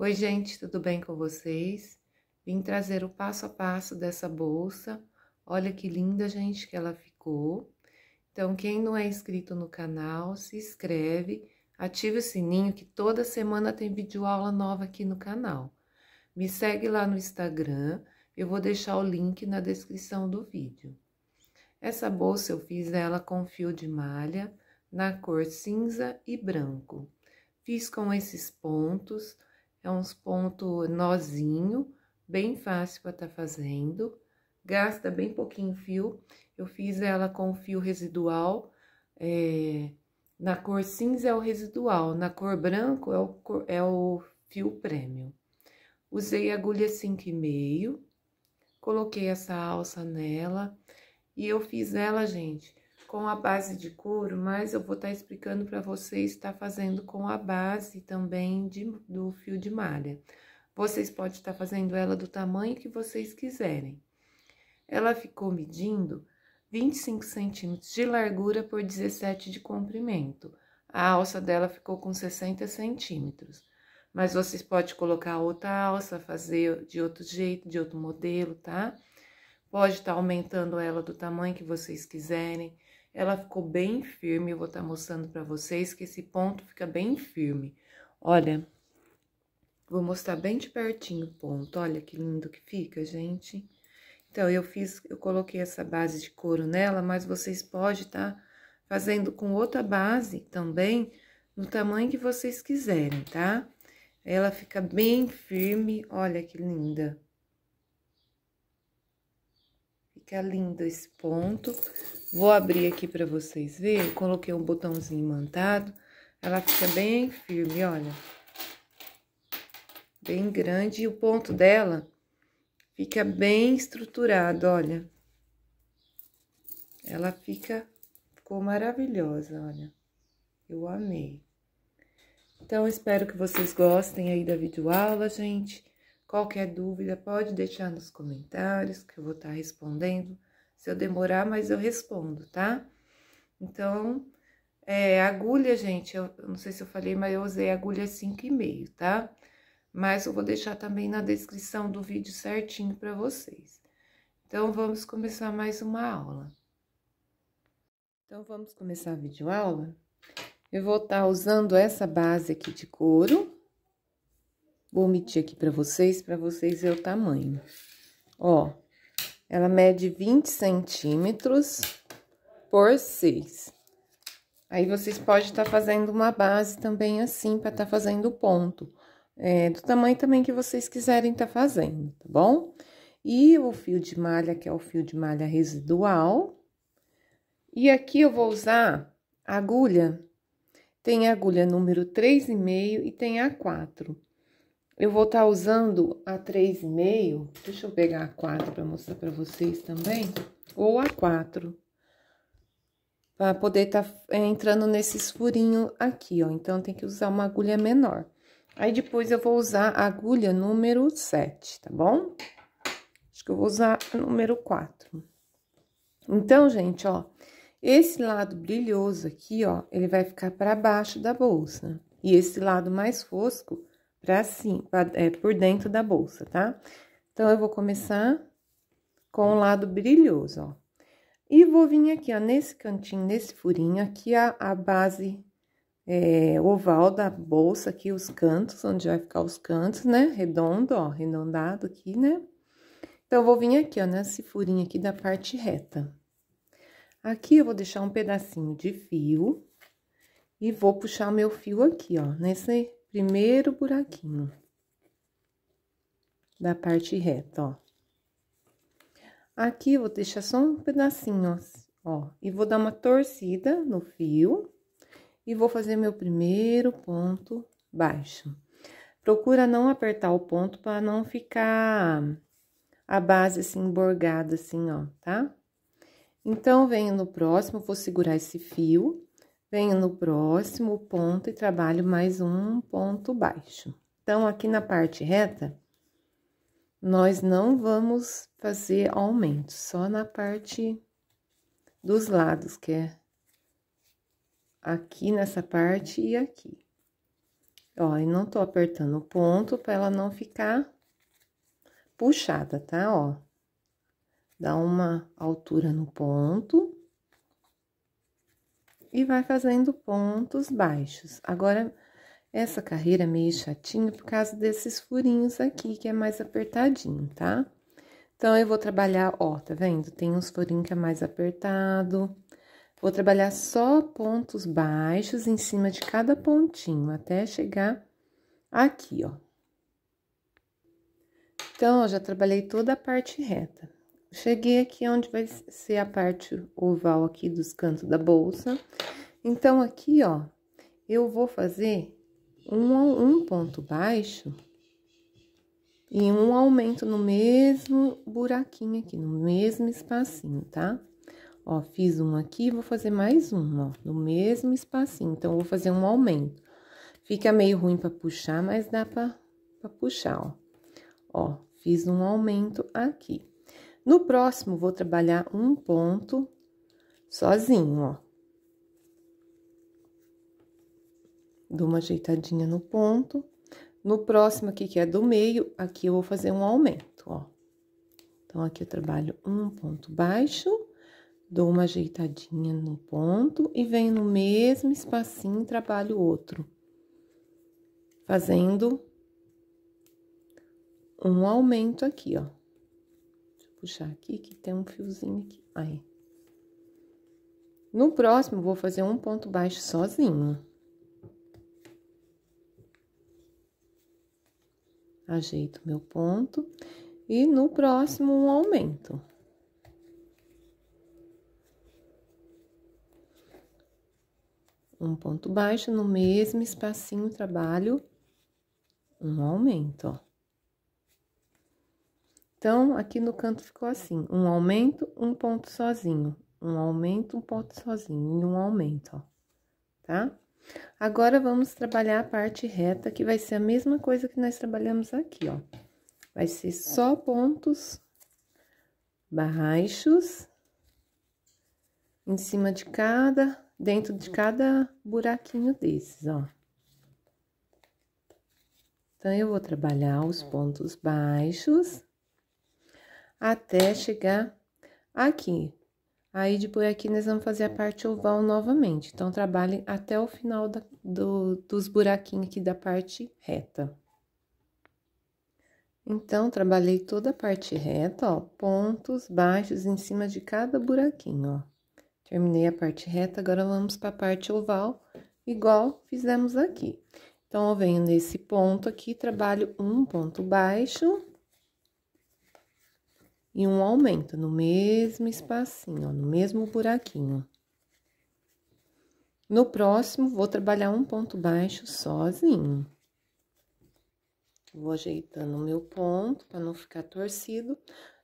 Oi, gente, tudo bem com vocês? Vim trazer o passo a passo dessa bolsa. Olha que linda, gente, que ela ficou. Então, quem não é inscrito no canal, se inscreve, ative o sininho que toda semana tem vídeo aula nova aqui no canal. Me segue lá no Instagram, eu vou deixar o link na descrição do vídeo. Essa bolsa eu fiz ela com fio de malha, na cor cinza e branco. Fiz com esses pontos é uns pontos nozinho, bem fácil para estar tá fazendo. Gasta bem pouquinho fio. Eu fiz ela com fio residual. É, na cor cinza é o residual, na cor branco é o, é o fio premium. Usei agulha 5,5, coloquei essa alça nela e eu fiz ela, gente, com a base de couro, mas eu vou estar tá explicando para vocês estar tá fazendo com a base também de, do fio de malha. Vocês podem estar tá fazendo ela do tamanho que vocês quiserem. Ela ficou medindo 25 centímetros de largura por 17 de comprimento. A alça dela ficou com 60 centímetros. Mas vocês podem colocar outra alça, fazer de outro jeito, de outro modelo, tá? Pode estar tá aumentando ela do tamanho que vocês quiserem ela ficou bem firme. Eu vou estar tá mostrando para vocês que esse ponto fica bem firme. Olha, vou mostrar bem de pertinho o ponto. Olha que lindo que fica, gente. Então, eu fiz, eu coloquei essa base de couro nela, mas vocês podem estar tá fazendo com outra base também, no tamanho que vocês quiserem, tá? Ela fica bem firme, olha que linda. Fica lindo esse ponto. Vou abrir aqui para vocês verem. Coloquei um botãozinho imantado. Ela fica bem firme, olha. Bem grande. E o ponto dela fica bem estruturado, olha. Ela fica... Ficou maravilhosa, olha. Eu amei. Então, espero que vocês gostem aí da videoaula, gente. Qualquer dúvida pode deixar nos comentários que eu vou estar tá respondendo. Se eu demorar, mas eu respondo, tá? Então, é, agulha, gente, eu, eu não sei se eu falei, mas eu usei agulha 5,5, tá? Mas eu vou deixar também na descrição do vídeo certinho para vocês. Então, vamos começar mais uma aula. Então, vamos começar a videoaula? Eu vou estar tá usando essa base aqui de couro, Vou omitir aqui para vocês, para vocês ver o tamanho. Ó, ela mede 20 centímetros por 6. Aí, vocês podem estar tá fazendo uma base também assim, para estar tá fazendo ponto. É, do tamanho também que vocês quiserem estar tá fazendo, tá bom? E o fio de malha, que é o fio de malha residual. E aqui eu vou usar agulha. Tem agulha número 3,5 e tem a 4. Eu vou estar tá usando a 3,5, deixa eu pegar a 4 para mostrar para vocês também, ou a 4, para poder estar tá, é, entrando nesses furinhos aqui, ó. Então, tem que usar uma agulha menor. Aí, depois, eu vou usar a agulha número 7, tá bom? Acho que eu vou usar a número 4. Então, gente, ó, esse lado brilhoso aqui, ó, ele vai ficar para baixo da bolsa. E esse lado mais fosco para cima, pra, é, por dentro da bolsa, tá? Então, eu vou começar com o lado brilhoso, ó. E vou vir aqui, ó, nesse cantinho, nesse furinho, aqui a, a base é, oval da bolsa, aqui os cantos, onde vai ficar os cantos, né? Redondo, ó, arredondado aqui, né? Então, eu vou vir aqui, ó, nesse furinho aqui da parte reta. Aqui eu vou deixar um pedacinho de fio e vou puxar o meu fio aqui, ó, nesse primeiro buraquinho da parte reta, ó. Aqui, vou deixar só um pedacinho, ó, e vou dar uma torcida no fio e vou fazer meu primeiro ponto baixo. Procura não apertar o ponto para não ficar a base assim borgada assim, ó, tá? Então, venho no próximo, vou segurar esse fio Venho no próximo ponto e trabalho mais um ponto baixo. Então, aqui na parte reta, nós não vamos fazer aumento, só na parte dos lados, que é aqui nessa parte e aqui. Ó, e não tô apertando o ponto para ela não ficar puxada, tá? Ó, dá uma altura no ponto e vai fazendo pontos baixos. Agora, essa carreira é meio chatinha por causa desses furinhos aqui, que é mais apertadinho, tá? Então, eu vou trabalhar, ó, tá vendo? Tem uns furinhos que é mais apertado. Vou trabalhar só pontos baixos em cima de cada pontinho, até chegar aqui, ó. Então, eu já trabalhei toda a parte reta. Cheguei aqui onde vai ser a parte oval aqui dos cantos da bolsa. Então, aqui, ó, eu vou fazer um, um ponto baixo e um aumento no mesmo buraquinho aqui, no mesmo espacinho, tá? Ó, fiz um aqui, vou fazer mais um, ó, no mesmo espacinho. Então, vou fazer um aumento. Fica meio ruim pra puxar, mas dá pra, pra puxar, ó. Ó, fiz um aumento aqui. No próximo, vou trabalhar um ponto sozinho, ó. Dou uma ajeitadinha no ponto. No próximo aqui, que é do meio, aqui eu vou fazer um aumento, ó. Então, aqui eu trabalho um ponto baixo, dou uma ajeitadinha no ponto e venho no mesmo espacinho e trabalho outro. Fazendo um aumento aqui, ó puxar aqui que tem um fiozinho aqui. Aí. No próximo, vou fazer um ponto baixo sozinho. Ajeito meu ponto. E no próximo, um aumento. Um ponto baixo no mesmo espacinho trabalho, um aumento, ó. Então, aqui no canto ficou assim: um aumento, um ponto sozinho, um aumento, um ponto sozinho e um aumento, ó, tá? Agora, vamos trabalhar a parte reta, que vai ser a mesma coisa que nós trabalhamos aqui, ó. Vai ser só pontos baixos em cima de cada, dentro de cada buraquinho desses, ó. Então, eu vou trabalhar os pontos baixos até chegar aqui. Aí, depois aqui, nós vamos fazer a parte oval novamente. Então, trabalhem até o final da, do, dos buraquinhos aqui da parte reta. Então, trabalhei toda a parte reta, ó, pontos baixos em cima de cada buraquinho, ó. Terminei a parte reta, agora vamos para a parte oval, igual fizemos aqui. Então, eu venho nesse ponto aqui, trabalho um ponto baixo e um aumento no mesmo espacinho, ó, no mesmo buraquinho. No próximo, vou trabalhar um ponto baixo sozinho. Vou ajeitando o meu ponto para não ficar torcido.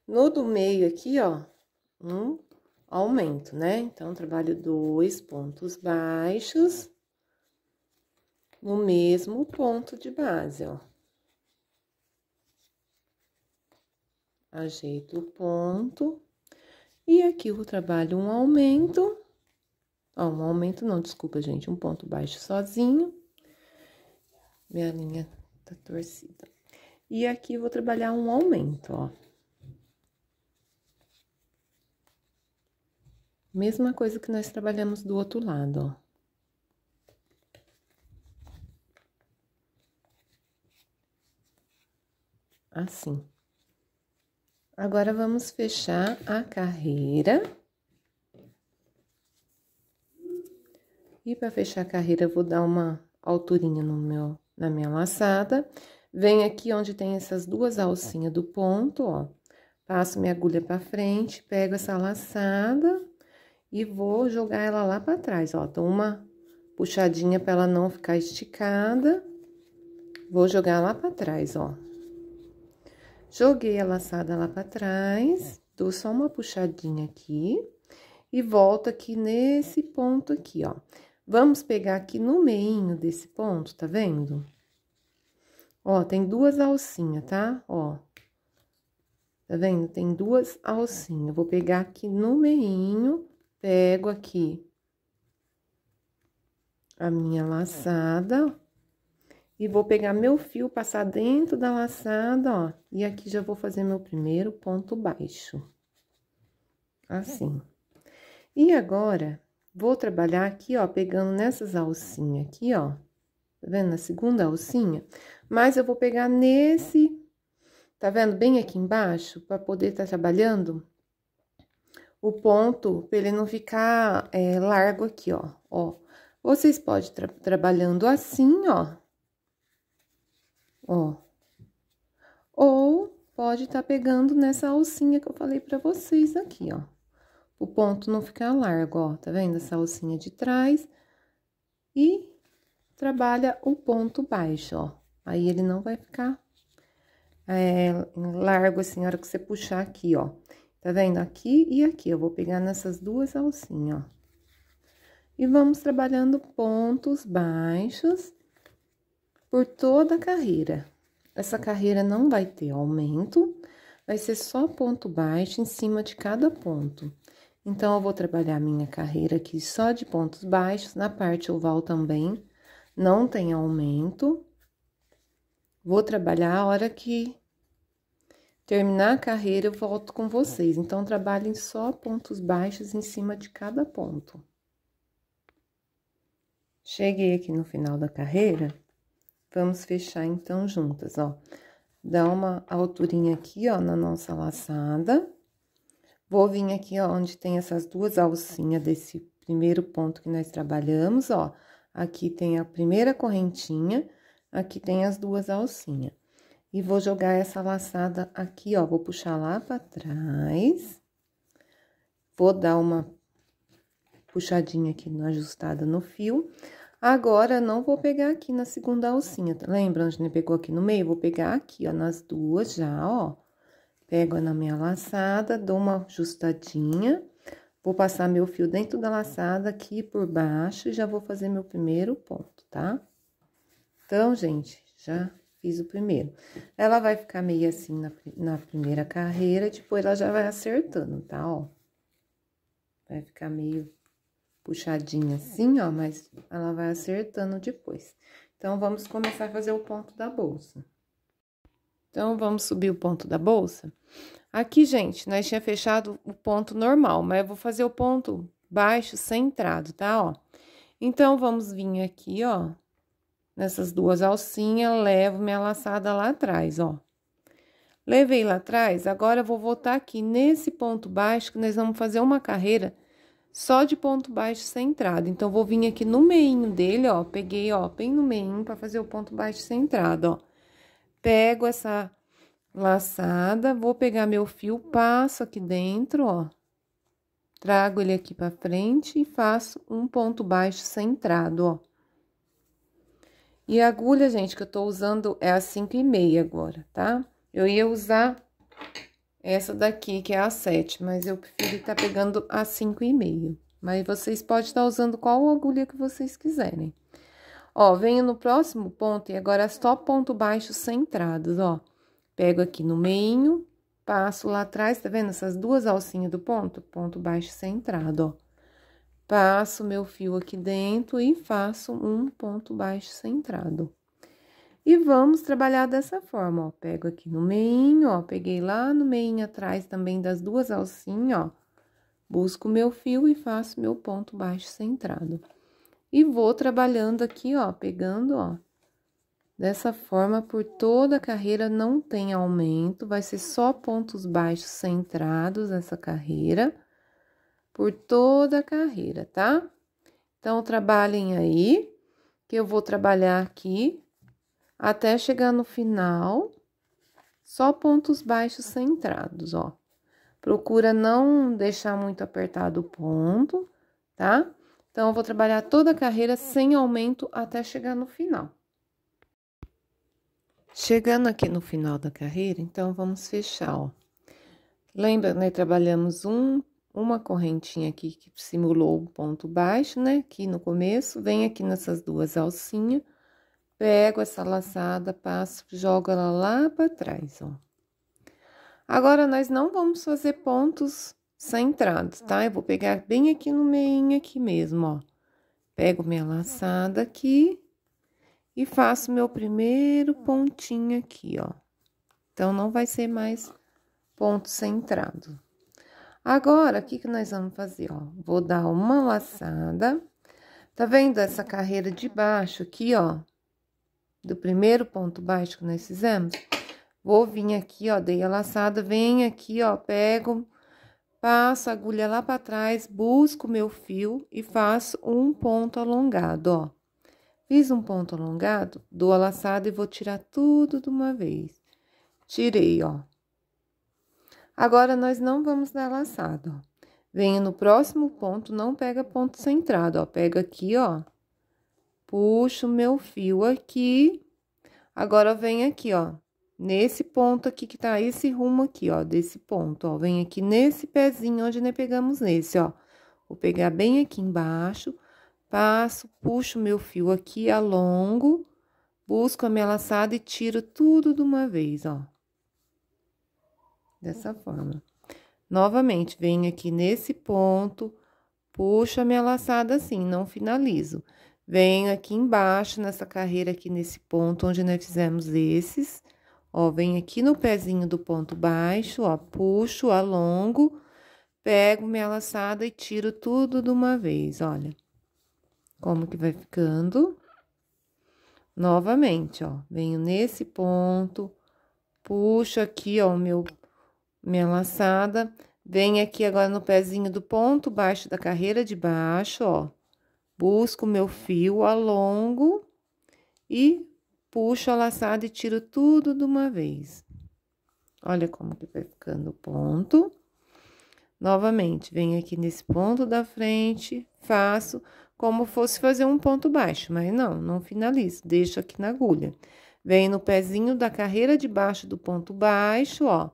No do meio aqui, ó, um aumento, né? Então, trabalho dois pontos baixos no mesmo ponto de base, ó. ajeito o ponto. E aqui eu trabalho um aumento. Ó, um aumento não, desculpa, gente, um ponto baixo sozinho. Minha linha tá torcida. E aqui eu vou trabalhar um aumento, ó. Mesma coisa que nós trabalhamos do outro lado, ó. Assim. Agora, vamos fechar a carreira. E para fechar a carreira, eu vou dar uma alturinha no meu, na minha laçada. Venho aqui onde tem essas duas alcinhas do ponto, ó. Passo minha agulha para frente, pego essa laçada e vou jogar ela lá para trás, ó. Dou uma puxadinha para ela não ficar esticada. Vou jogar lá para trás, ó. Joguei a laçada lá pra trás, é. dou só uma puxadinha aqui e volto aqui nesse ponto aqui, ó. Vamos pegar aqui no meio desse ponto, tá vendo? Ó, tem duas alcinhas, tá? Ó, tá vendo? Tem duas alcinhas. vou pegar aqui no meio, pego aqui a minha é. laçada, e vou pegar meu fio, passar dentro da laçada, ó. E aqui já vou fazer meu primeiro ponto baixo. Assim. E agora, vou trabalhar aqui, ó, pegando nessas alcinhas aqui, ó. Tá vendo? Na segunda alcinha. Mas eu vou pegar nesse, tá vendo? Bem aqui embaixo, pra poder tá trabalhando o ponto, pra ele não ficar é, largo aqui, ó. Ó, vocês podem tra trabalhando assim, ó ó. Ou pode estar tá pegando nessa alcinha que eu falei pra vocês aqui, ó. O ponto não ficar largo, ó, tá vendo? Essa alcinha de trás. E trabalha o ponto baixo, ó. Aí ele não vai ficar é, largo assim, na hora que você puxar aqui, ó. Tá vendo? Aqui e aqui, eu vou pegar nessas duas alcinhas, ó. E vamos trabalhando pontos baixos por toda a carreira. Essa carreira não vai ter aumento, vai ser só ponto baixo em cima de cada ponto. Então, eu vou trabalhar minha carreira aqui só de pontos baixos, na parte oval também, não tem aumento. Vou trabalhar a hora que terminar a carreira, eu volto com vocês. Então, trabalhem só pontos baixos em cima de cada ponto. Cheguei aqui no final da carreira, Vamos fechar então juntas, ó. Dá uma alturinha aqui, ó, na nossa laçada. Vou vir aqui, ó, onde tem essas duas alcinhas desse primeiro ponto que nós trabalhamos, ó. Aqui tem a primeira correntinha, aqui tem as duas alcinhas. E vou jogar essa laçada aqui, ó, vou puxar lá para trás. Vou dar uma puxadinha aqui, ajustada no fio. Agora, não vou pegar aqui na segunda alcinha, tá? Lembra onde pegou aqui no meio? Vou pegar aqui, ó, nas duas já, ó. Pego na minha laçada, dou uma ajustadinha. Vou passar meu fio dentro da laçada aqui por baixo e já vou fazer meu primeiro ponto, tá? Então, gente, já fiz o primeiro. Ela vai ficar meio assim na, na primeira carreira, depois ela já vai acertando, tá? Ó, vai ficar meio puxadinha assim, ó, mas ela vai acertando depois. Então, vamos começar a fazer o ponto da bolsa. Então, vamos subir o ponto da bolsa. Aqui, gente, nós tinha fechado o ponto normal, mas eu vou fazer o ponto baixo centrado, tá, ó? Então, vamos vir aqui, ó, nessas duas alcinhas, levo minha laçada lá atrás, ó. Levei lá atrás, agora eu vou voltar aqui nesse ponto baixo, que nós vamos fazer uma carreira só de ponto baixo centrado. Então, vou vir aqui no meio dele, ó, peguei, ó, bem no meio para fazer o ponto baixo centrado, ó. Pego essa laçada, vou pegar meu fio, passo aqui dentro, ó. Trago ele aqui para frente e faço um ponto baixo centrado, ó. E a agulha, gente, que eu tô usando é a 5,5 agora, tá? Eu ia usar essa daqui, que é a 7, mas eu prefiro estar tá pegando a 5,5. Mas vocês podem estar tá usando qual agulha que vocês quiserem. Ó, venho no próximo ponto e agora é só ponto baixo centrados, ó. Pego aqui no meio, passo lá atrás, tá vendo? Essas duas alcinhas do ponto, ponto baixo centrado, ó. Passo meu fio aqui dentro e faço um ponto baixo centrado. E vamos trabalhar dessa forma, ó. Pego aqui no meinho, ó. Peguei lá no meinho atrás também das duas alcinhas, ó. Busco meu fio e faço meu ponto baixo centrado. E vou trabalhando aqui, ó, pegando, ó. Dessa forma, por toda a carreira não tem aumento, vai ser só pontos baixos centrados essa carreira. Por toda a carreira, tá? Então, trabalhem aí, que eu vou trabalhar aqui até chegar no final, só pontos baixos centrados, ó. Procura não deixar muito apertado o ponto, tá? Então, eu vou trabalhar toda a carreira sem aumento até chegar no final. Chegando aqui no final da carreira, então, vamos fechar, ó. Lembra, né, trabalhamos um, uma correntinha aqui que simulou o ponto baixo, né, aqui no começo. Vem aqui nessas duas alcinhas Pego essa laçada, passo, jogo ela lá para trás, ó. Agora, nós não vamos fazer pontos centrados, tá? Eu vou pegar bem aqui no meio aqui mesmo, ó. Pego minha laçada aqui e faço meu primeiro pontinho aqui, ó. Então, não vai ser mais ponto centrado. Agora, o que que nós vamos fazer, ó? Vou dar uma laçada. Tá vendo essa carreira de baixo aqui, ó? do primeiro ponto baixo que nós fizemos, vou vir aqui, ó, dei a laçada, venho aqui, ó, pego, passo a agulha lá para trás, busco meu fio e faço um ponto alongado, ó. Fiz um ponto alongado, dou a laçada e vou tirar tudo de uma vez. Tirei, ó. Agora, nós não vamos dar laçada, ó. Venho no próximo ponto, não pega ponto centrado, ó. Pega aqui, ó puxo meu fio aqui. Agora, vem aqui, ó, nesse ponto aqui que tá esse rumo aqui, ó, desse ponto, ó. Vem aqui nesse pezinho onde nós pegamos nesse, ó. Vou pegar bem aqui embaixo, passo, puxo meu fio aqui, alongo, busco a minha laçada e tiro tudo de uma vez, ó. Dessa forma. Novamente, venho aqui nesse ponto, puxo a minha laçada assim, não finalizo. Venho aqui embaixo nessa carreira aqui nesse ponto onde nós fizemos esses. Ó, venho aqui no pezinho do ponto baixo, ó, puxo, alongo, pego minha laçada e tiro tudo de uma vez, olha. Como que vai ficando. Novamente, ó, venho nesse ponto, puxo aqui, ó, o meu, minha laçada, venho aqui agora no pezinho do ponto baixo da carreira de baixo, ó Busco meu fio, alongo e puxo a laçada e tiro tudo de uma vez. Olha como que vai ficando o ponto. Novamente, venho aqui nesse ponto da frente, faço como fosse fazer um ponto baixo, mas não, não finalizo, deixo aqui na agulha. Venho no pezinho da carreira de baixo do ponto baixo, ó.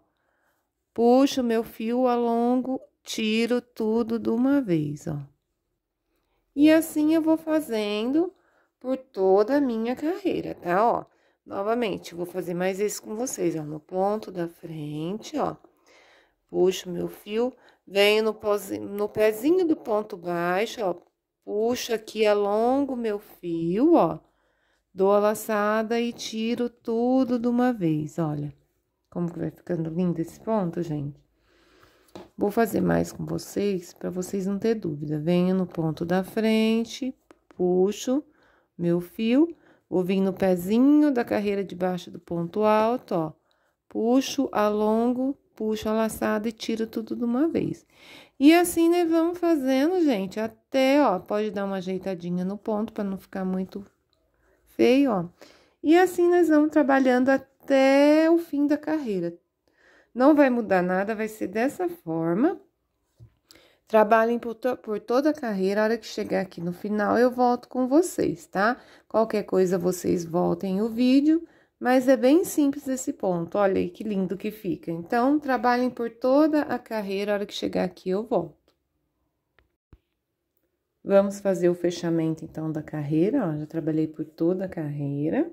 Puxo meu fio, alongo, tiro tudo de uma vez, ó. E assim eu vou fazendo por toda a minha carreira, tá? Ó, novamente, vou fazer mais isso com vocês, ó, no ponto da frente, ó. Puxo meu fio, venho no, pozinho, no pezinho do ponto baixo, ó. Puxo aqui, alongo meu fio, ó. Dou a laçada e tiro tudo de uma vez, olha. Como que vai ficando lindo esse ponto, gente? Vou fazer mais com vocês para vocês não ter dúvida. Venho no ponto da frente, puxo meu fio, vou vir no pezinho da carreira debaixo do ponto alto, ó. Puxo, alongo, puxo a laçada e tiro tudo de uma vez. E assim, né, vamos fazendo, gente, até, ó, pode dar uma ajeitadinha no ponto para não ficar muito feio, ó. E assim nós vamos trabalhando até o fim da carreira, não vai mudar nada, vai ser dessa forma. Trabalhem por, to por, toda a carreira. A hora que chegar aqui no final, eu volto com vocês, tá? Qualquer coisa, vocês voltem o vídeo. Mas é bem simples esse ponto. Olha aí que lindo que fica. Então, trabalhem por toda a carreira. A hora que chegar aqui, eu volto. Vamos fazer o fechamento, então, da carreira, ó, já trabalhei por toda a carreira.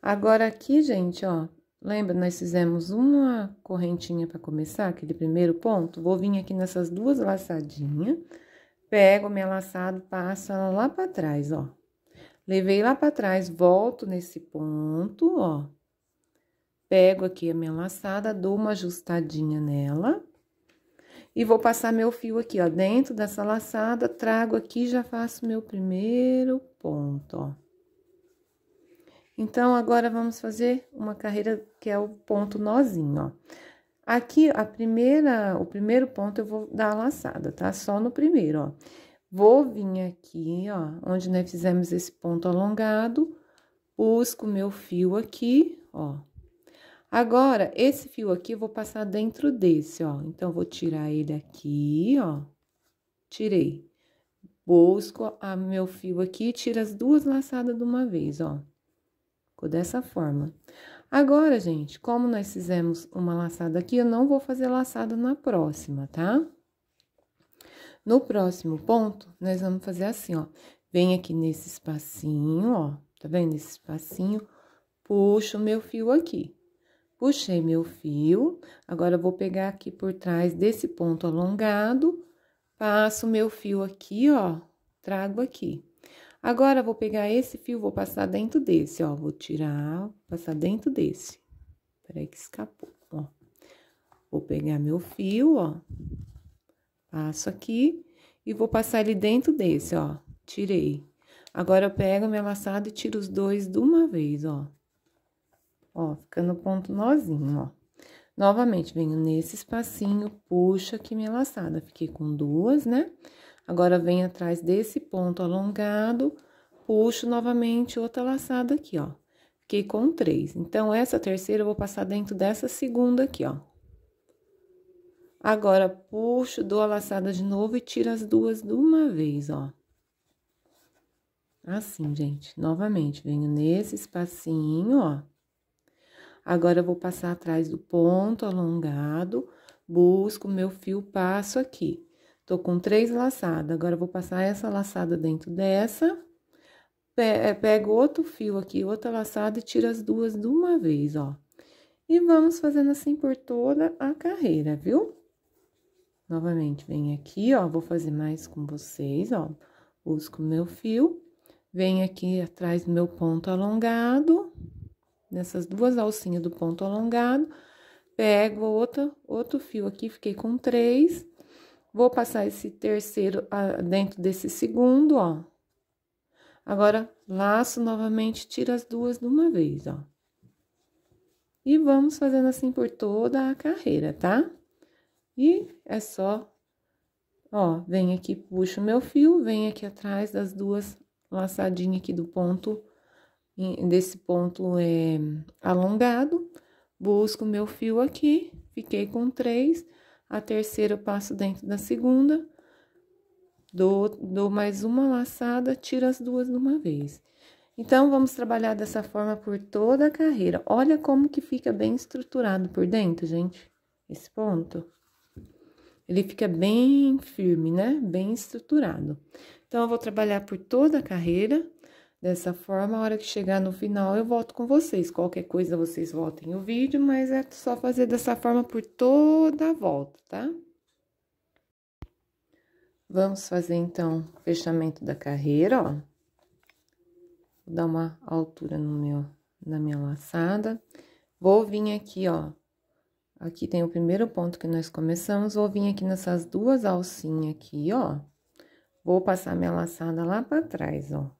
Agora aqui, gente, ó, Lembra, nós fizemos uma correntinha para começar, aquele primeiro ponto? Vou vir aqui nessas duas laçadinhas, pego minha laçada, passo ela lá para trás, ó. Levei lá para trás, volto nesse ponto, ó. Pego aqui a minha laçada, dou uma ajustadinha nela. E vou passar meu fio aqui, ó, dentro dessa laçada, trago aqui e já faço meu primeiro ponto, ó. Então, agora vamos fazer uma carreira que é o ponto nozinho, ó. Aqui, a primeira, o primeiro ponto eu vou dar a laçada, tá? Só no primeiro, ó. Vou vir aqui, ó, onde nós fizemos esse ponto alongado, busco meu fio aqui, ó. Agora, esse fio aqui eu vou passar dentro desse, ó. Então, vou tirar ele aqui, ó. Tirei. Busco a meu fio aqui, tira as duas laçadas de uma vez, ó. Ficou dessa forma. Agora, gente, como nós fizemos uma laçada aqui, eu não vou fazer laçada na próxima, tá? No próximo ponto, nós vamos fazer assim, ó. Vem aqui nesse espacinho, ó. Tá vendo esse espacinho? Puxo o meu fio aqui. Puxei meu fio. Agora, eu vou pegar aqui por trás desse ponto alongado. Passo meu fio aqui, ó. Trago aqui. Agora, vou pegar esse fio, vou passar dentro desse, ó. Vou tirar, passar dentro desse. Peraí que escapou, ó. Vou pegar meu fio, ó. Passo aqui e vou passar ele dentro desse, ó. Tirei. Agora, eu pego minha laçada e tiro os dois de uma vez, ó. Ó, fica no ponto nozinho, ó. Novamente, venho nesse espacinho, puxo aqui minha laçada. Fiquei com duas, né? Né? Agora, venho atrás desse ponto alongado, puxo novamente outra laçada aqui, ó. Fiquei com três. Então, essa terceira eu vou passar dentro dessa segunda aqui, ó. Agora, puxo, dou a laçada de novo e tiro as duas de uma vez, ó. Assim, gente. Novamente, venho nesse espacinho, ó. Agora, eu vou passar atrás do ponto alongado, busco meu fio, passo aqui. Tô com três laçadas, agora vou passar essa laçada dentro dessa. Eh, pego outro fio aqui, outra laçada e tiro as duas de uma vez, ó. E vamos fazendo assim por toda a carreira, viu? Novamente, vem aqui, ó, vou fazer mais com vocês, ó. Busco meu fio, vem aqui atrás do meu ponto alongado, nessas duas alcinhas do ponto alongado, pego outra, outro fio aqui, fiquei com três, Vou passar esse terceiro ah, dentro desse segundo, ó. Agora, laço novamente, tira as duas de uma vez, ó. E vamos fazendo assim por toda a carreira, tá? E é só, ó, vem aqui, puxo meu fio, vem aqui atrás das duas laçadinhas aqui do ponto, desse ponto é, alongado, busco meu fio aqui, fiquei com três a terceira eu passo dentro da segunda, dou, dou mais uma laçada, tiro as duas de uma vez. Então, vamos trabalhar dessa forma por toda a carreira. Olha como que fica bem estruturado por dentro, gente, esse ponto. Ele fica bem firme, né? Bem estruturado. Então, eu vou trabalhar por toda a carreira Dessa forma, a hora que chegar no final, eu volto com vocês. Qualquer coisa, vocês voltem o vídeo, mas é só fazer dessa forma por toda a volta, tá? Vamos fazer, então, o fechamento da carreira, ó. Vou dar uma altura no meu, na minha laçada. Vou vir aqui, ó. Aqui tem o primeiro ponto que nós começamos. Vou vir aqui nessas duas alcinhas aqui, ó. Vou passar minha laçada lá pra trás, ó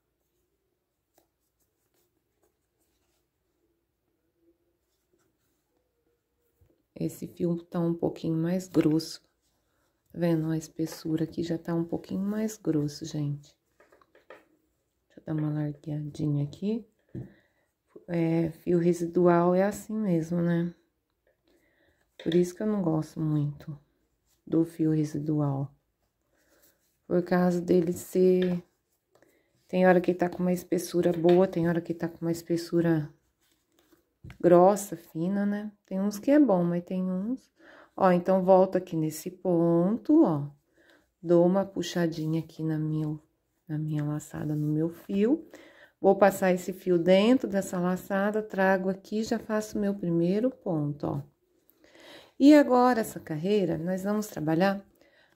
Esse fio tá um pouquinho mais grosso. Tá vendo? A espessura aqui já tá um pouquinho mais grosso, gente. Deixa eu dar uma largueadinha aqui. É, fio residual é assim mesmo, né? Por isso que eu não gosto muito do fio residual. Por causa dele ser... Tem hora que tá com uma espessura boa, tem hora que tá com uma espessura grossa, fina, né? Tem uns que é bom, mas tem uns. Ó, então volto aqui nesse ponto, ó. Dou uma puxadinha aqui na minha, na minha laçada, no meu fio. Vou passar esse fio dentro dessa laçada, trago aqui, já faço meu primeiro ponto, ó. E agora, essa carreira, nós vamos trabalhar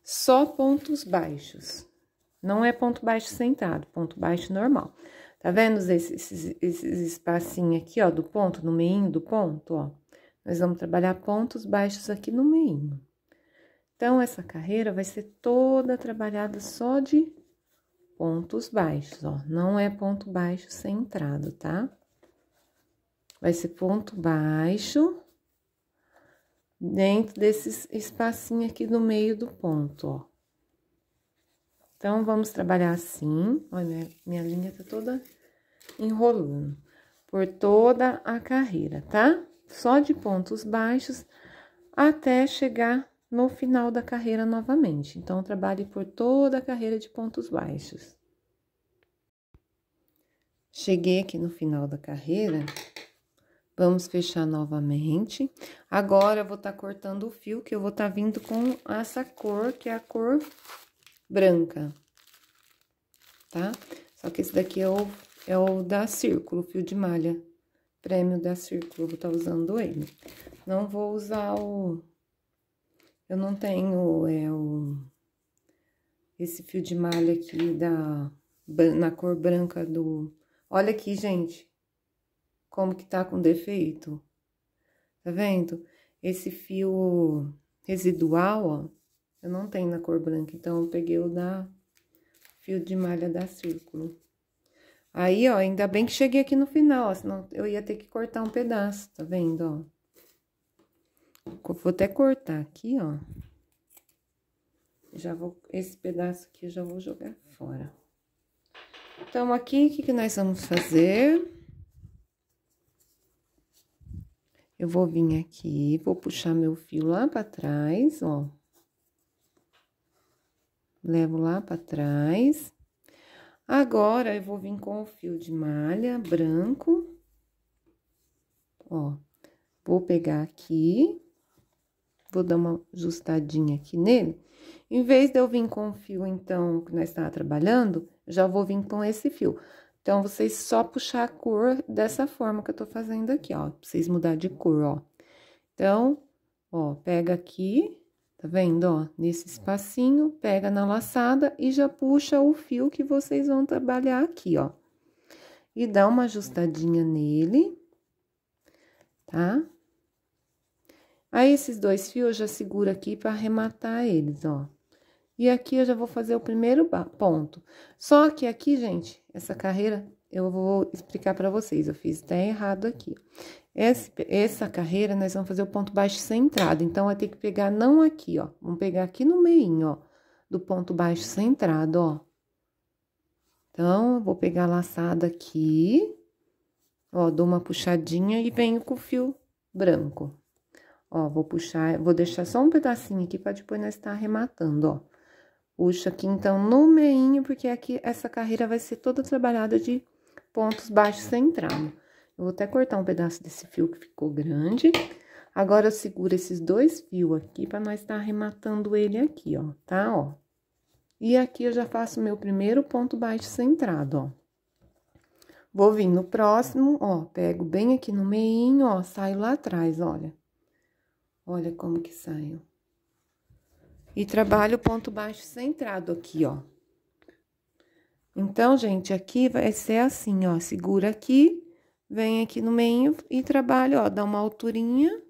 só pontos baixos. Não é ponto baixo sentado, ponto baixo normal. Tá vendo esses, esses espacinhos aqui, ó, do ponto, no meinho do ponto, ó? Nós vamos trabalhar pontos baixos aqui no meinho. Então, essa carreira vai ser toda trabalhada só de pontos baixos, ó. Não é ponto baixo centrado, tá? Vai ser ponto baixo dentro desses espacinho aqui no meio do ponto, ó. Então, vamos trabalhar assim. Olha, minha, minha linha tá toda enrolando por toda a carreira, tá? Só de pontos baixos até chegar no final da carreira novamente. Então, trabalhe por toda a carreira de pontos baixos. Cheguei aqui no final da carreira, vamos fechar novamente. Agora, eu vou estar tá cortando o fio, que eu vou estar tá vindo com essa cor, que é a cor branca, tá? Só que esse daqui é o, é o da círculo, fio de malha, prêmio da círculo, vou estar tá usando ele. Não vou usar o... Eu não tenho é, o, esse fio de malha aqui da, na cor branca do... Olha aqui, gente, como que tá com defeito. Tá vendo? Esse fio residual, ó, eu não tenho na cor branca, então eu peguei o da fio de malha da círculo. Aí, ó, ainda bem que cheguei aqui no final, ó, senão eu ia ter que cortar um pedaço, tá vendo, ó? Vou até cortar aqui, ó. Já vou, esse pedaço aqui eu já vou jogar fora. Então, aqui, o que, que nós vamos fazer? Eu vou vir aqui, vou puxar meu fio lá pra trás, ó levo lá para trás. Agora, eu vou vir com o fio de malha branco, ó, vou pegar aqui, vou dar uma ajustadinha aqui nele. Em vez de eu vir com o fio, então, que nós estávamos trabalhando, já vou vir com esse fio. Então, vocês só puxar a cor dessa forma que eu tô fazendo aqui, ó, pra vocês mudar de cor, ó. Então, ó, pega aqui, Tá vendo, ó? Nesse espacinho, pega na laçada e já puxa o fio que vocês vão trabalhar aqui, ó. E dá uma ajustadinha nele, tá? Aí, esses dois fios eu já seguro aqui para arrematar eles, ó. E aqui eu já vou fazer o primeiro ponto. Só que aqui, gente, essa carreira eu vou explicar para vocês. Eu fiz até errado aqui. Essa, essa carreira, nós vamos fazer o ponto baixo centrado. Então, vai ter que pegar não aqui, ó. Vamos pegar aqui no meinho, ó, do ponto baixo centrado, ó. Então, eu vou pegar a laçada aqui, ó, dou uma puxadinha e venho com o fio branco. Ó, vou puxar, vou deixar só um pedacinho aqui para depois nós estar tá arrematando, ó. Puxa aqui, então, no meinho, porque aqui essa carreira vai ser toda trabalhada de pontos baixos centrado. Eu vou até cortar um pedaço desse fio que ficou grande. Agora, segura esses dois fios aqui para nós estar tá arrematando ele aqui, ó, tá? Ó. E aqui eu já faço meu primeiro ponto baixo centrado, ó. Vou vir no próximo, ó, pego bem aqui no meinho, ó, saio lá atrás, olha. Olha como que saio. E trabalho o ponto baixo centrado aqui, ó. Então, gente, aqui vai ser assim, ó, segura aqui Venho aqui no meio e trabalho, ó, dá uma alturinha.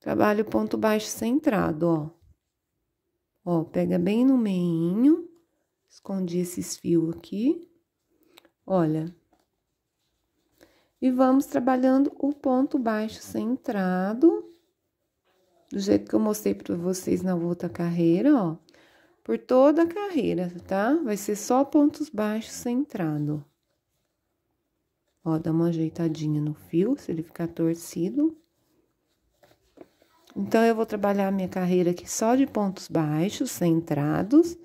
Trabalho ponto baixo centrado, ó. Ó, pega bem no meinho. Escondi esses fios aqui. Olha. E vamos trabalhando o ponto baixo centrado. Do jeito que eu mostrei para vocês na outra carreira, ó. Por toda a carreira, tá? Vai ser só pontos baixos centrado. Ó, dá uma ajeitadinha no fio, se ele ficar torcido. Então, eu vou trabalhar a minha carreira aqui só de pontos baixos, centrados,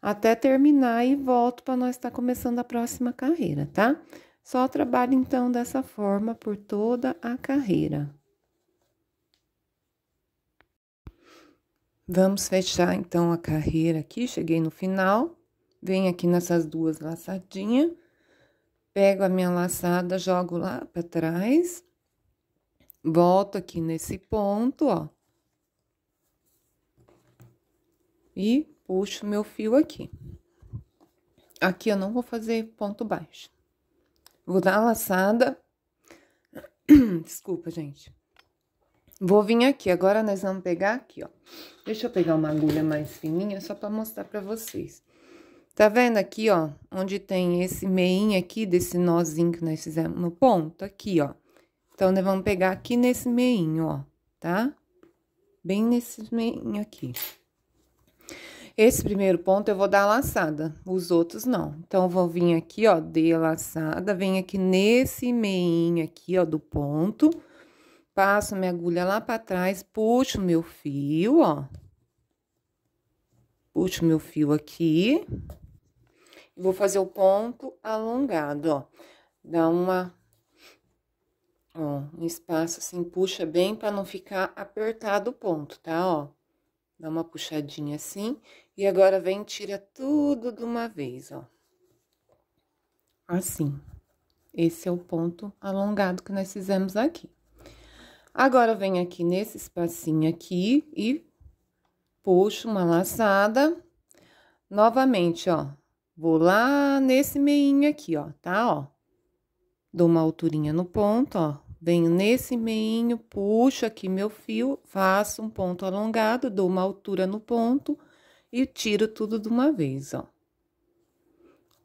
até terminar e volto para nós estar tá começando a próxima carreira, tá? Só trabalho, então, dessa forma por toda a carreira. Vamos fechar, então, a carreira aqui. Cheguei no final. Venho aqui nessas duas laçadinhas pego a minha laçada, jogo lá para trás, volto aqui nesse ponto, ó. E puxo meu fio aqui. Aqui eu não vou fazer ponto baixo. Vou dar a laçada. Desculpa, gente. Vou vir aqui, agora nós vamos pegar aqui, ó. Deixa eu pegar uma agulha mais fininha só para mostrar para vocês. Tá vendo aqui, ó, onde tem esse meinho aqui desse nozinho que nós fizemos no ponto? Aqui, ó. Então, nós vamos pegar aqui nesse meinho, ó, tá? Bem nesse meinho aqui. Esse primeiro ponto eu vou dar laçada, os outros não. Então, eu vou vir aqui, ó, de laçada, venho aqui nesse meinho aqui, ó, do ponto. Passo minha agulha lá pra trás, puxo meu fio, ó. Puxo meu fio aqui, vou fazer o ponto alongado, ó. Dá uma, ó, um espaço assim, puxa bem para não ficar apertado o ponto, tá? Ó, dá uma puxadinha assim. E agora vem tira tudo de uma vez, ó. Assim. Esse é o ponto alongado que nós fizemos aqui. Agora, vem aqui nesse espacinho aqui e puxo uma laçada. Novamente, ó, Vou lá nesse meinho aqui, ó, tá? Ó. Dou uma alturinha no ponto, ó. Venho nesse meinho, puxo aqui meu fio, faço um ponto alongado, dou uma altura no ponto e tiro tudo de uma vez, ó.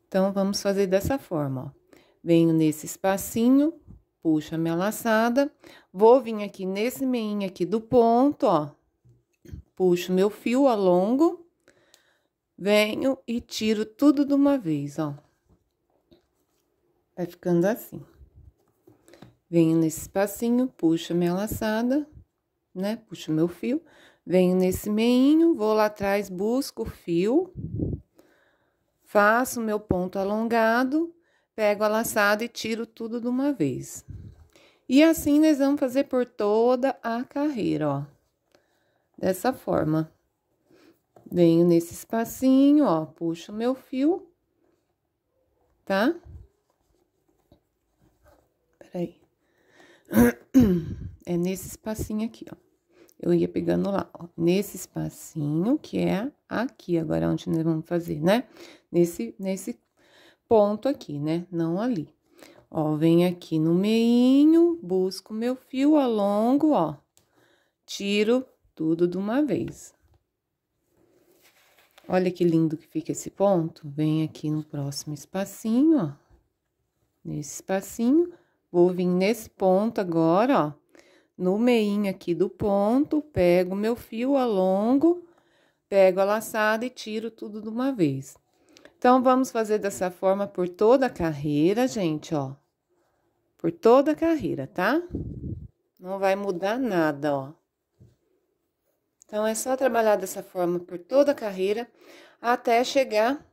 Então, vamos fazer dessa forma, ó. Venho nesse espacinho, puxo a minha laçada, vou vir aqui nesse meinho aqui do ponto, ó. Puxo meu fio, alongo venho e tiro tudo de uma vez, ó. Vai ficando assim. Venho nesse espacinho, puxo minha laçada, né? Puxo meu fio. Venho nesse meinho, vou lá atrás, busco o fio. Faço meu ponto alongado, pego a laçada e tiro tudo de uma vez. E assim nós vamos fazer por toda a carreira, ó. Dessa forma. Venho nesse espacinho, ó, puxo meu fio, tá? Peraí. É nesse espacinho aqui, ó. Eu ia pegando lá, ó, nesse espacinho que é aqui, agora onde nós vamos fazer, né? Nesse, nesse ponto aqui, né? Não ali. Ó, venho aqui no meinho, busco meu fio, alongo, ó, tiro tudo de uma vez. Olha que lindo que fica esse ponto. Vem aqui no próximo espacinho, ó. Nesse espacinho. Vou vir nesse ponto agora, ó. No meinho aqui do ponto, pego meu fio, alongo, pego a laçada e tiro tudo de uma vez. Então, vamos fazer dessa forma por toda a carreira, gente, ó. Por toda a carreira, tá? Não vai mudar nada, ó. Então, é só trabalhar dessa forma por toda a carreira até chegar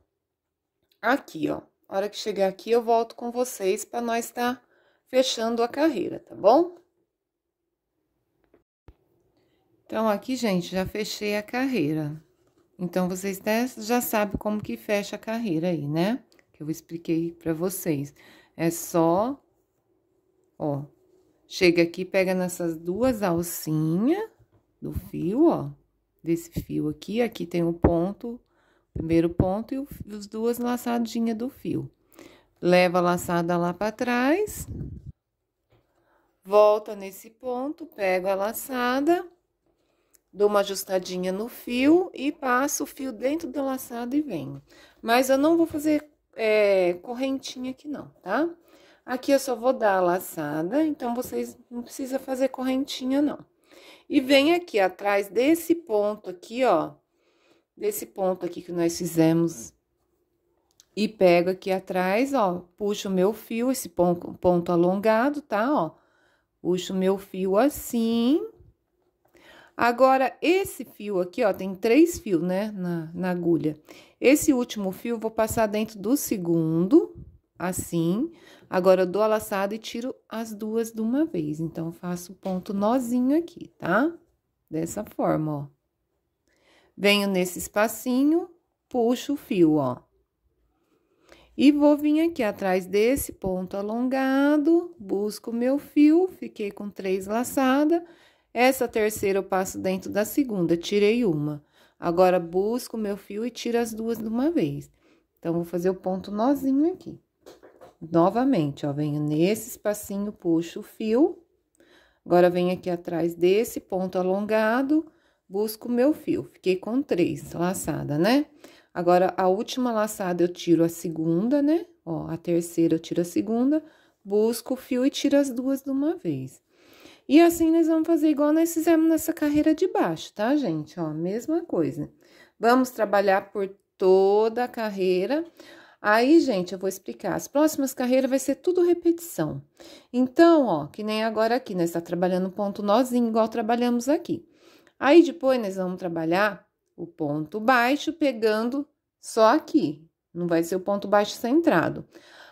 aqui, ó. A hora que chegar aqui, eu volto com vocês para nós estar tá fechando a carreira, tá bom? Então, aqui, gente, já fechei a carreira. Então, vocês já sabem como que fecha a carreira aí, né? Que eu expliquei para vocês. É só, ó, chega aqui, pega nessas duas alcinhas do fio, ó, desse fio aqui. Aqui tem o um ponto, primeiro ponto e os duas laçadinhas do fio. Leva a laçada lá para trás, volta nesse ponto, pego a laçada, dou uma ajustadinha no fio e passo o fio dentro da laçada e venho. Mas eu não vou fazer é, correntinha aqui não, tá? Aqui eu só vou dar a laçada, então vocês não precisa fazer correntinha não. E vem aqui atrás desse ponto aqui, ó, desse ponto aqui que nós fizemos. E pego aqui atrás, ó, puxo o meu fio, esse ponto, ponto alongado, tá, ó. Puxo o meu fio assim. Agora, esse fio aqui, ó, tem três fios, né, na, na agulha. Esse último fio eu vou passar dentro do segundo, assim. Agora, eu dou a laçada e tiro as duas de uma vez. Então, faço o ponto nozinho aqui, tá? Dessa forma, ó. Venho nesse espacinho, puxo o fio, ó. E vou vir aqui atrás desse ponto alongado, busco o meu fio, fiquei com três laçadas. Essa terceira eu passo dentro da segunda, tirei uma. Agora, busco o meu fio e tiro as duas de uma vez. Então, vou fazer o ponto nozinho aqui. Novamente, ó, venho nesse espacinho, puxo o fio. Agora, venho aqui atrás desse ponto alongado, busco o meu fio. Fiquei com três laçada, né? Agora, a última laçada eu tiro a segunda, né? Ó, a terceira eu tiro a segunda, busco o fio e tiro as duas de uma vez. E assim, nós vamos fazer igual nós fizemos nessa carreira de baixo, tá, gente? Ó, mesma coisa. Vamos trabalhar por toda a carreira Aí, gente, eu vou explicar. As próximas carreiras vai ser tudo repetição. Então, ó, que nem agora aqui, nós está trabalhando ponto nozinho, igual trabalhamos aqui. Aí, depois, nós vamos trabalhar o ponto baixo, pegando só aqui. Não vai ser o ponto baixo centrado.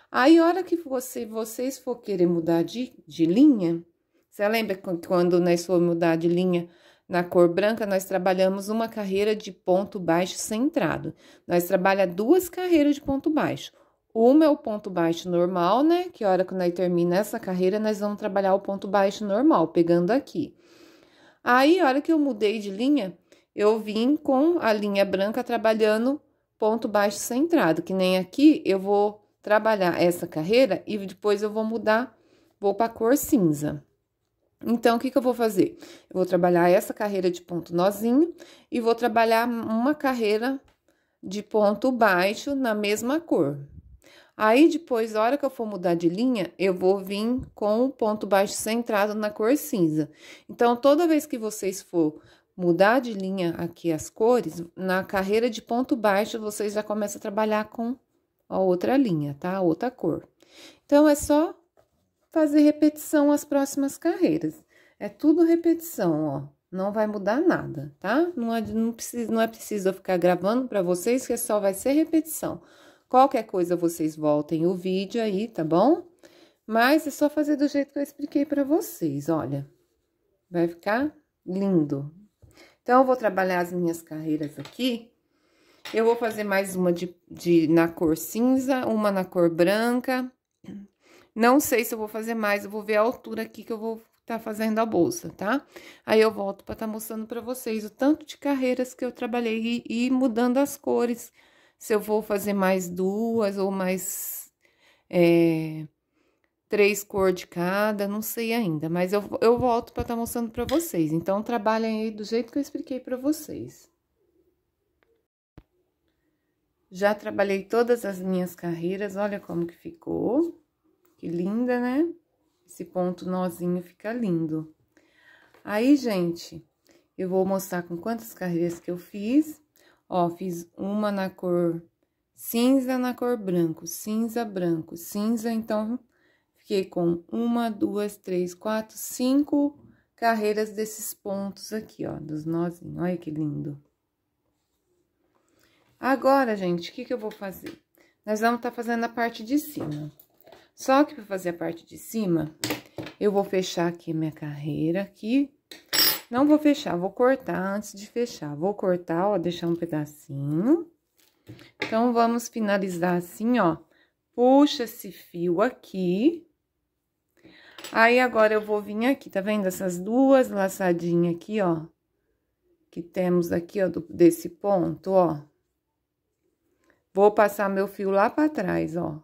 Aí, a hora que você, vocês for querer mudar de, de linha, você lembra quando nós for mudar de linha na cor branca, nós trabalhamos uma carreira de ponto baixo centrado. Nós trabalhamos duas carreiras de ponto baixo. Uma é o ponto baixo normal, né? Que a hora que nós termina essa carreira, nós vamos trabalhar o ponto baixo normal, pegando aqui. Aí, a hora que eu mudei de linha, eu vim com a linha branca trabalhando ponto baixo centrado, que nem aqui eu vou trabalhar essa carreira e depois eu vou mudar, vou para a cor cinza. Então, o que, que eu vou fazer? Eu vou trabalhar essa carreira de ponto nozinho e vou trabalhar uma carreira de ponto baixo na mesma cor. Aí, depois, na hora que eu for mudar de linha, eu vou vir com o ponto baixo centrado na cor cinza. Então, toda vez que vocês for mudar de linha aqui as cores, na carreira de ponto baixo, vocês já começam a trabalhar com a outra linha, tá? A outra cor. Então, é só fazer repetição as próximas carreiras. É tudo repetição, ó. Não vai mudar nada, tá? Não é, não precisa, não é preciso eu ficar gravando para vocês, que só vai ser repetição. Qualquer coisa, vocês voltem o vídeo aí, tá bom? Mas é só fazer do jeito que eu expliquei para vocês, olha. Vai ficar lindo. Então, eu vou trabalhar as minhas carreiras aqui. Eu vou fazer mais uma de, de na cor cinza, uma na cor branca, não sei se eu vou fazer mais, eu vou ver a altura aqui que eu vou estar tá fazendo a bolsa, tá? Aí eu volto para estar tá mostrando para vocês o tanto de carreiras que eu trabalhei e, e mudando as cores. Se eu vou fazer mais duas ou mais é, três cor de cada, não sei ainda. Mas eu, eu volto para estar tá mostrando para vocês. Então, trabalhem aí do jeito que eu expliquei para vocês. Já trabalhei todas as minhas carreiras, olha como que ficou. Que linda, né? Esse ponto nozinho fica lindo. Aí, gente, eu vou mostrar com quantas carreiras que eu fiz. Ó, fiz uma na cor cinza, na cor branco, cinza, branco, cinza. Então, fiquei com uma, duas, três, quatro, cinco carreiras desses pontos aqui, ó, dos nozinhos. Olha que lindo. Agora, gente, o que que eu vou fazer? Nós vamos estar tá fazendo a parte de cima. Só que para fazer a parte de cima, eu vou fechar aqui minha carreira aqui. Não vou fechar, vou cortar antes de fechar. Vou cortar, ó, deixar um pedacinho. Então, vamos finalizar assim, ó. Puxa esse fio aqui. Aí, agora, eu vou vir aqui, tá vendo? Essas duas laçadinhas aqui, ó. Que temos aqui, ó, do, desse ponto, ó. Vou passar meu fio lá pra trás, ó.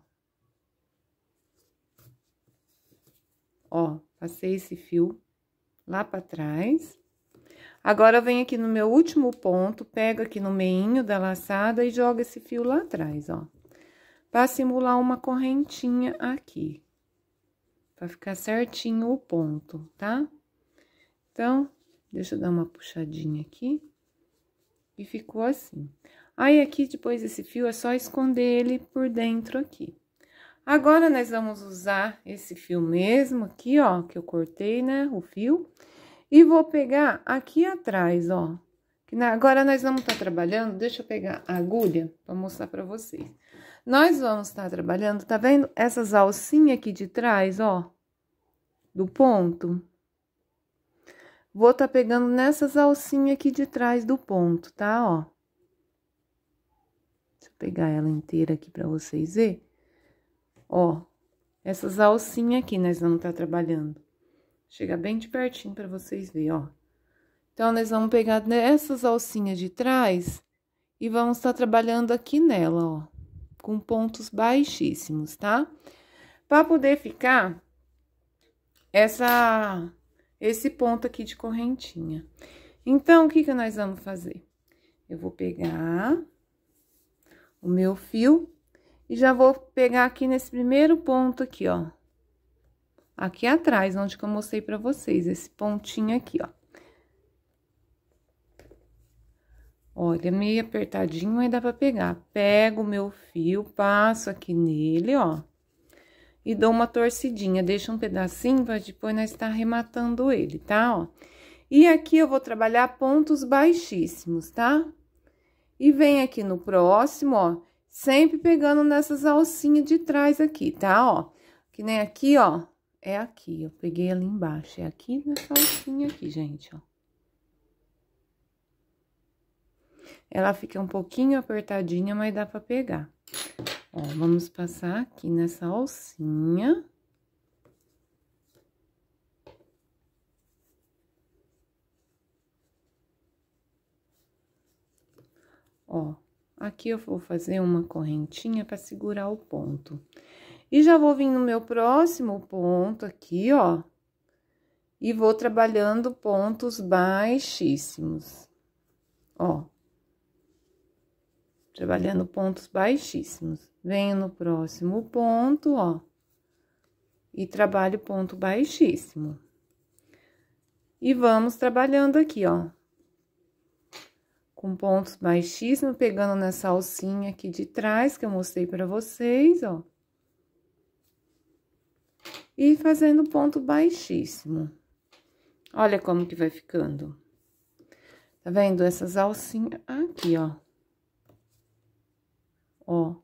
Ó, passei esse fio lá para trás. Agora, eu venho aqui no meu último ponto, pego aqui no meinho da laçada e jogo esse fio lá atrás, ó. Pra simular uma correntinha aqui. Pra ficar certinho o ponto, tá? Então, deixa eu dar uma puxadinha aqui. E ficou assim. Aí, aqui, depois desse fio, é só esconder ele por dentro aqui. Agora, nós vamos usar esse fio mesmo aqui, ó, que eu cortei, né, o fio. E vou pegar aqui atrás, ó. Agora, nós vamos estar tá trabalhando, deixa eu pegar a agulha para mostrar para vocês. Nós vamos estar tá trabalhando, tá vendo? Essas alcinhas aqui de trás, ó, do ponto. Vou estar tá pegando nessas alcinhas aqui de trás do ponto, tá? Ó. Deixa eu pegar ela inteira aqui para vocês verem. Ó, essas alcinhas aqui nós vamos estar tá trabalhando. Chega bem de pertinho para vocês verem, ó. Então, nós vamos pegar essas alcinhas de trás e vamos estar tá trabalhando aqui nela, ó. Com pontos baixíssimos, tá? Para poder ficar essa, esse ponto aqui de correntinha. Então, o que que nós vamos fazer? Eu vou pegar o meu fio e já vou pegar aqui nesse primeiro ponto aqui, ó. Aqui atrás, onde que eu mostrei pra vocês, esse pontinho aqui, ó. Olha, meio apertadinho, mas dá pra pegar. Pego o meu fio, passo aqui nele, ó. E dou uma torcidinha, deixo um pedacinho pra depois nós estar tá arrematando ele, tá? Ó. E aqui eu vou trabalhar pontos baixíssimos, tá? E vem aqui no próximo, ó, Sempre pegando nessas alcinhas de trás aqui, tá? Ó, que nem aqui, ó, é aqui. Eu peguei ali embaixo, é aqui nessa alcinha aqui, gente, ó. Ela fica um pouquinho apertadinha, mas dá pra pegar. Ó, vamos passar aqui nessa alcinha. Ó, Aqui eu vou fazer uma correntinha para segurar o ponto. E já vou vir no meu próximo ponto aqui, ó. E vou trabalhando pontos baixíssimos. Ó. Trabalhando pontos baixíssimos. Venho no próximo ponto, ó. E trabalho ponto baixíssimo. E vamos trabalhando aqui, ó com pontos baixíssimos, pegando nessa alcinha aqui de trás que eu mostrei pra vocês, ó. E fazendo ponto baixíssimo. Olha como que vai ficando. Tá vendo essas alcinhas aqui, ó. Ó.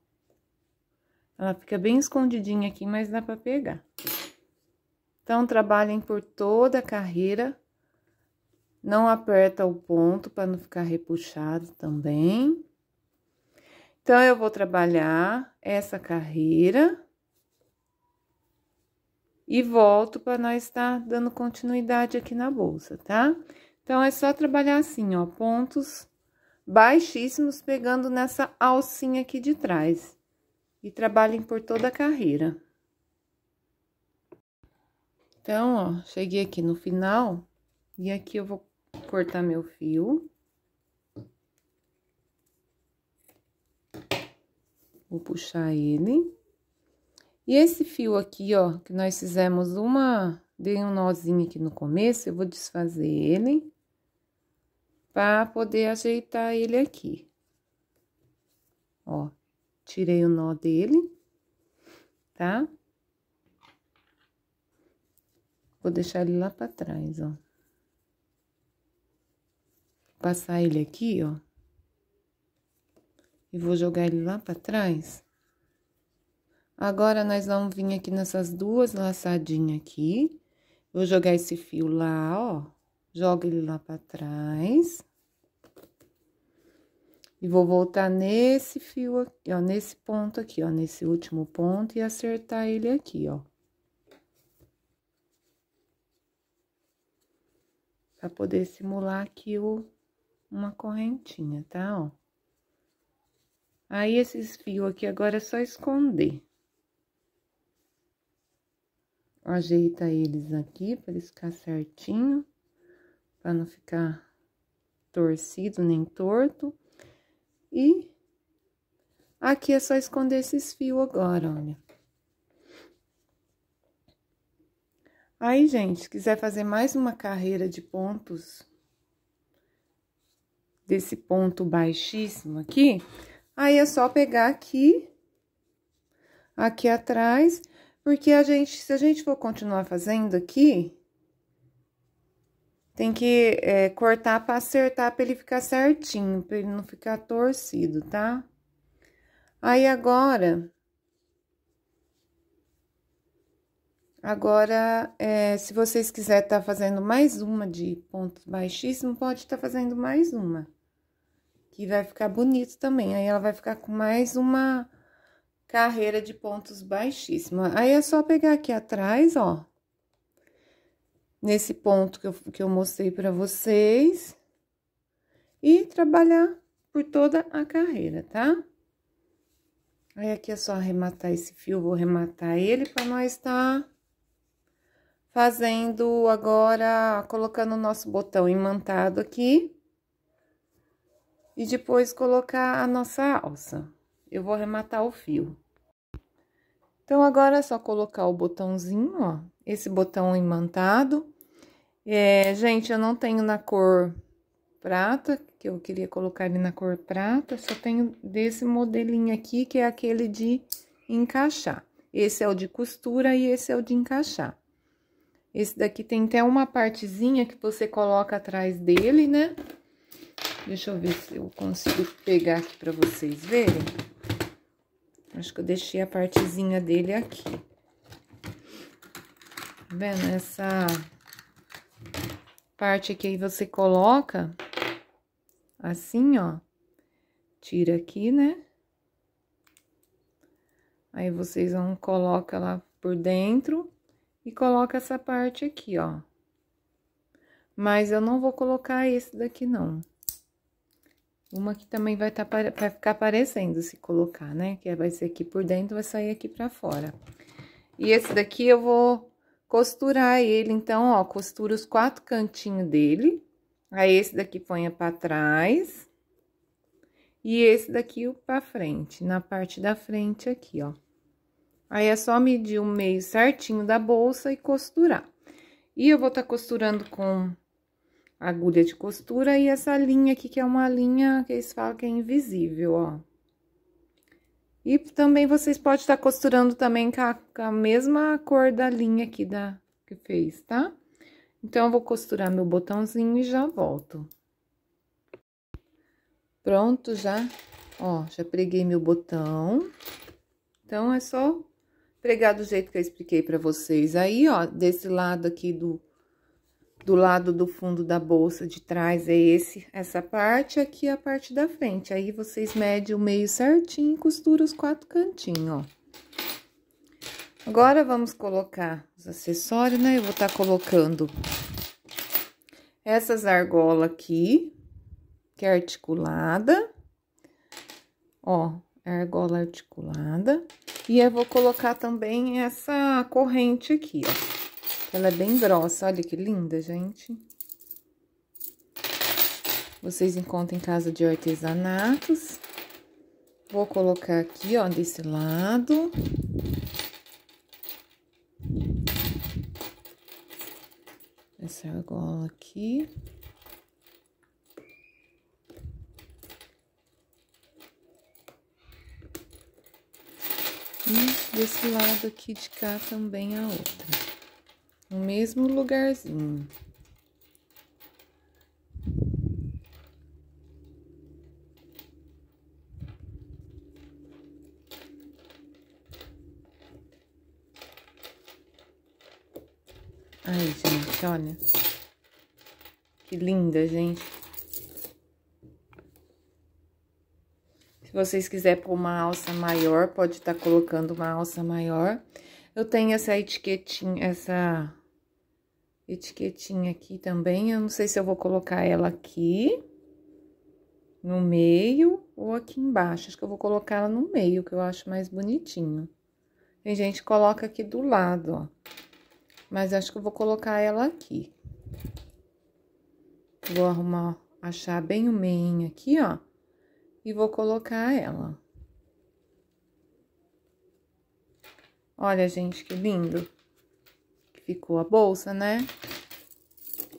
Ela fica bem escondidinha aqui, mas dá pra pegar. Então, trabalhem por toda a carreira não aperta o ponto para não ficar repuxado também. Então, eu vou trabalhar essa carreira. E volto para nós estar tá dando continuidade aqui na bolsa, tá? Então, é só trabalhar assim, ó, pontos baixíssimos, pegando nessa alcinha aqui de trás. E trabalhem por toda a carreira. Então, ó, cheguei aqui no final, e aqui eu vou cortar meu fio. Vou puxar ele. E esse fio aqui, ó, que nós fizemos uma... Dei um nozinho aqui no começo, eu vou desfazer ele. Pra poder ajeitar ele aqui. Ó, tirei o nó dele, tá? Vou deixar ele lá pra trás, ó passar ele aqui, ó. E vou jogar ele lá para trás. Agora, nós vamos vir aqui nessas duas laçadinhas aqui. Vou jogar esse fio lá, ó. Joga ele lá para trás. E vou voltar nesse fio aqui, ó, nesse ponto aqui, ó, nesse último ponto e acertar ele aqui, ó. Pra poder simular aqui o, uma correntinha, tá? Ó. Aí, esses fios aqui agora é só esconder. Ajeita eles aqui para eles ficar certinho, para não ficar torcido nem torto. E aqui é só esconder esses fios agora, olha. Aí, gente, quiser fazer mais uma carreira de pontos desse ponto baixíssimo aqui, aí é só pegar aqui, aqui atrás, porque a gente, se a gente for continuar fazendo aqui, tem que é, cortar para acertar, para ele ficar certinho, para ele não ficar torcido, tá? Aí, agora... Agora, é, se vocês quiserem estar tá fazendo mais uma de pontos baixíssimos, pode estar tá fazendo mais uma que vai ficar bonito também. Aí ela vai ficar com mais uma carreira de pontos baixíssima. Aí é só pegar aqui atrás, ó, nesse ponto que eu, que eu mostrei para vocês e trabalhar por toda a carreira, tá? Aí aqui é só arrematar esse fio, vou arrematar ele para nós estar tá fazendo agora, colocando o nosso botão imantado aqui. E depois colocar a nossa alça. Eu vou arrematar o fio. Então, agora é só colocar o botãozinho, ó. Esse botão imantado. É, gente, eu não tenho na cor prata, que eu queria colocar ele na cor prata. Só tenho desse modelinho aqui, que é aquele de encaixar. Esse é o de costura e esse é o de encaixar. Esse daqui tem até uma partezinha que você coloca atrás dele, né? Deixa eu ver se eu consigo pegar aqui para vocês verem. Acho que eu deixei a partezinha dele aqui. Tá vendo? Essa parte aqui aí você coloca assim, ó. Tira aqui, né? Aí vocês vão coloca lá por dentro e coloca essa parte aqui, ó. Mas eu não vou colocar esse daqui, não. Uma que também vai, tá, vai ficar aparecendo se colocar, né? Que é, vai ser aqui por dentro, vai sair aqui pra fora. E esse daqui eu vou costurar ele, então, ó, costuro os quatro cantinhos dele. Aí, esse daqui ponha pra trás. E esse daqui pra frente, na parte da frente aqui, ó. Aí, é só medir o meio certinho da bolsa e costurar. E eu vou estar tá costurando com agulha de costura e essa linha aqui, que é uma linha que eles falam que é invisível, ó. E também vocês podem estar costurando também com a, com a mesma cor da linha aqui da, que fez, tá? Então, eu vou costurar meu botãozinho e já volto. Pronto, já, ó, já preguei meu botão. Então, é só pregar do jeito que eu expliquei pra vocês. Aí, ó, desse lado aqui do do lado do fundo da bolsa de trás é esse, essa parte, aqui é a parte da frente. Aí, vocês medem o meio certinho e costuram os quatro cantinhos, ó. Agora, vamos colocar os acessórios, né? Eu vou estar tá colocando essas argolas aqui, que é articulada. Ó, é argola articulada. E eu vou colocar também essa corrente aqui, ó. Ela é bem grossa, olha que linda, gente. Vocês encontram em casa de artesanatos. Vou colocar aqui, ó, desse lado. Essa argola aqui. E desse lado aqui de cá também a outra no mesmo lugarzinho. Ai, gente, olha. Que linda, gente. Se vocês quiserem pôr uma alça maior, pode estar tá colocando uma alça maior. Eu tenho essa etiquetinha, essa etiquetinha aqui também. Eu não sei se eu vou colocar ela aqui no meio ou aqui embaixo. Acho que eu vou colocar ela no meio, que eu acho mais bonitinho. Tem gente que coloca aqui do lado, ó. Mas acho que eu vou colocar ela aqui. Vou arrumar, achar bem o meio aqui, ó. E vou colocar ela. Olha, gente, que lindo ficou a bolsa, né?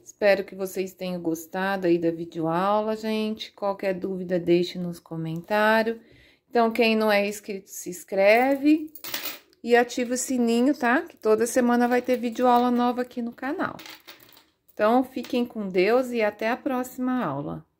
Espero que vocês tenham gostado aí da videoaula, gente. Qualquer dúvida, deixe nos comentários. Então, quem não é inscrito, se inscreve e ativa o sininho, tá? Que toda semana vai ter videoaula nova aqui no canal. Então, fiquem com Deus e até a próxima aula.